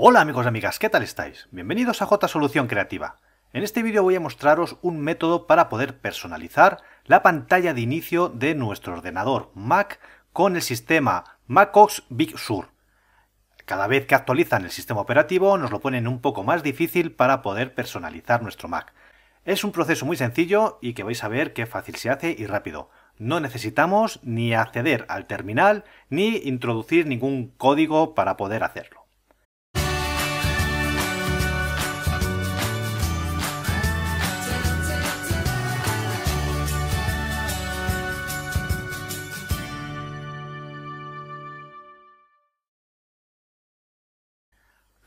Hola amigos y amigas, ¿qué tal estáis? Bienvenidos a J Solución Creativa. En este vídeo voy a mostraros un método para poder personalizar la pantalla de inicio de nuestro ordenador Mac con el sistema MacOS Big Sur. Cada vez que actualizan el sistema operativo nos lo ponen un poco más difícil para poder personalizar nuestro Mac. Es un proceso muy sencillo y que vais a ver qué fácil se hace y rápido. No necesitamos ni acceder al terminal ni introducir ningún código para poder hacerlo.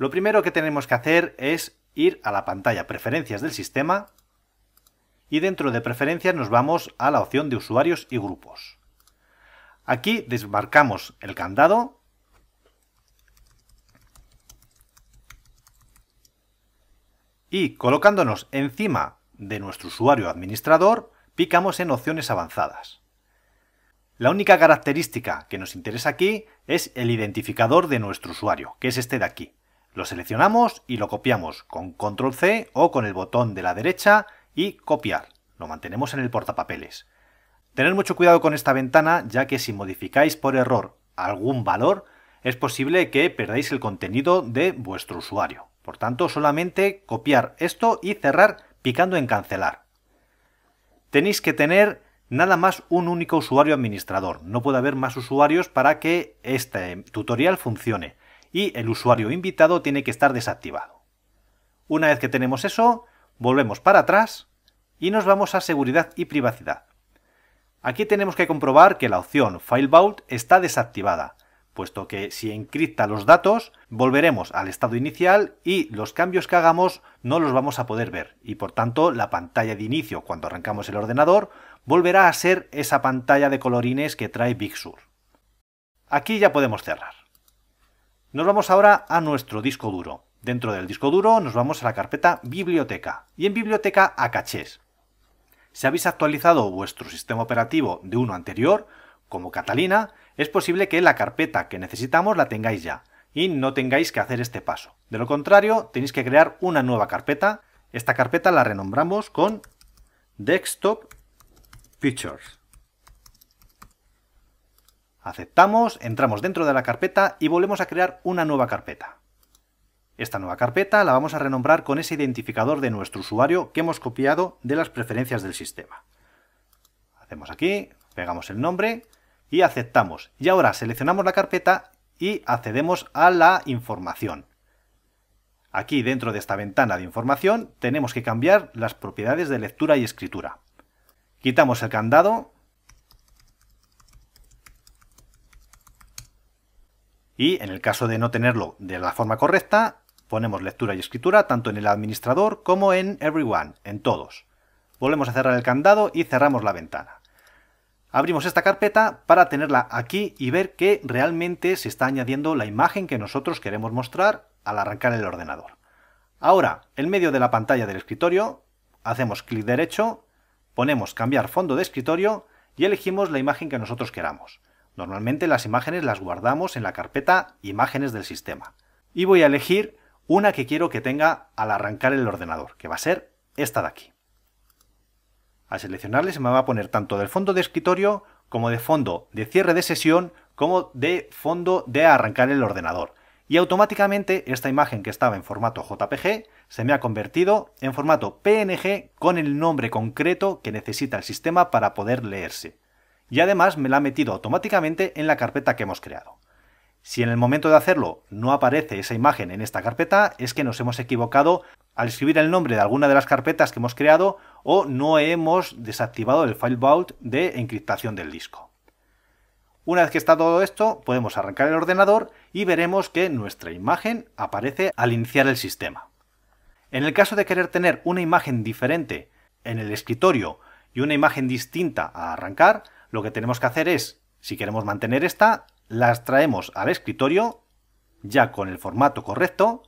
Lo primero que tenemos que hacer es ir a la pantalla Preferencias del sistema y dentro de Preferencias nos vamos a la opción de Usuarios y Grupos. Aquí desmarcamos el candado y colocándonos encima de nuestro usuario administrador, picamos en opciones avanzadas. La única característica que nos interesa aquí es el identificador de nuestro usuario, que es este de aquí. Lo seleccionamos y lo copiamos con control C o con el botón de la derecha y copiar. Lo mantenemos en el portapapeles. Tened mucho cuidado con esta ventana ya que si modificáis por error algún valor es posible que perdáis el contenido de vuestro usuario. Por tanto, solamente copiar esto y cerrar picando en cancelar. Tenéis que tener nada más un único usuario administrador. No puede haber más usuarios para que este tutorial funcione y el usuario invitado tiene que estar desactivado. Una vez que tenemos eso, volvemos para atrás y nos vamos a seguridad y privacidad. Aquí tenemos que comprobar que la opción File Vault está desactivada, puesto que si encripta los datos, volveremos al estado inicial y los cambios que hagamos no los vamos a poder ver, y por tanto la pantalla de inicio cuando arrancamos el ordenador volverá a ser esa pantalla de colorines que trae Big Sur. Aquí ya podemos cerrar. Nos vamos ahora a nuestro disco duro. Dentro del disco duro nos vamos a la carpeta Biblioteca y en Biblioteca a Cachés. Si habéis actualizado vuestro sistema operativo de uno anterior, como Catalina, es posible que la carpeta que necesitamos la tengáis ya y no tengáis que hacer este paso. De lo contrario, tenéis que crear una nueva carpeta. Esta carpeta la renombramos con Desktop Features. Aceptamos, entramos dentro de la carpeta y volvemos a crear una nueva carpeta. Esta nueva carpeta la vamos a renombrar con ese identificador de nuestro usuario que hemos copiado de las preferencias del sistema. Hacemos aquí, pegamos el nombre y aceptamos. Y ahora seleccionamos la carpeta y accedemos a la información. Aquí dentro de esta ventana de información tenemos que cambiar las propiedades de lectura y escritura. Quitamos el candado Y en el caso de no tenerlo de la forma correcta, ponemos lectura y escritura tanto en el administrador como en everyone, en todos. Volvemos a cerrar el candado y cerramos la ventana. Abrimos esta carpeta para tenerla aquí y ver que realmente se está añadiendo la imagen que nosotros queremos mostrar al arrancar el ordenador. Ahora, en medio de la pantalla del escritorio, hacemos clic derecho, ponemos cambiar fondo de escritorio y elegimos la imagen que nosotros queramos. Normalmente las imágenes las guardamos en la carpeta imágenes del sistema. Y voy a elegir una que quiero que tenga al arrancar el ordenador, que va a ser esta de aquí. Al seleccionarle se me va a poner tanto del fondo de escritorio como de fondo de cierre de sesión como de fondo de arrancar el ordenador. Y automáticamente esta imagen que estaba en formato JPG se me ha convertido en formato PNG con el nombre concreto que necesita el sistema para poder leerse y además me la ha metido automáticamente en la carpeta que hemos creado. Si en el momento de hacerlo no aparece esa imagen en esta carpeta, es que nos hemos equivocado al escribir el nombre de alguna de las carpetas que hemos creado o no hemos desactivado el file vault de encriptación del disco. Una vez que está todo esto, podemos arrancar el ordenador y veremos que nuestra imagen aparece al iniciar el sistema. En el caso de querer tener una imagen diferente en el escritorio y una imagen distinta a arrancar, lo que tenemos que hacer es, si queremos mantener esta, las traemos al escritorio, ya con el formato correcto,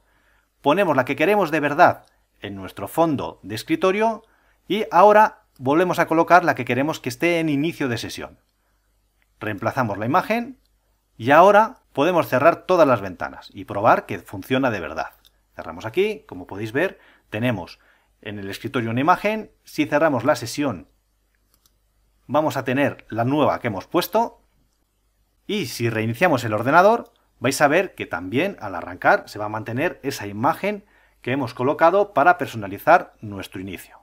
ponemos la que queremos de verdad en nuestro fondo de escritorio y ahora volvemos a colocar la que queremos que esté en inicio de sesión. Reemplazamos la imagen y ahora podemos cerrar todas las ventanas y probar que funciona de verdad. Cerramos aquí, como podéis ver, tenemos en el escritorio una imagen, si cerramos la sesión vamos a tener la nueva que hemos puesto y si reiniciamos el ordenador vais a ver que también al arrancar se va a mantener esa imagen que hemos colocado para personalizar nuestro inicio.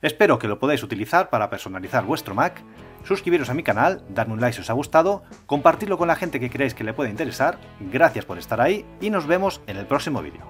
Espero que lo podáis utilizar para personalizar vuestro Mac, suscribiros a mi canal, darme un like si os ha gustado, compartirlo con la gente que creáis que le puede interesar, gracias por estar ahí y nos vemos en el próximo vídeo.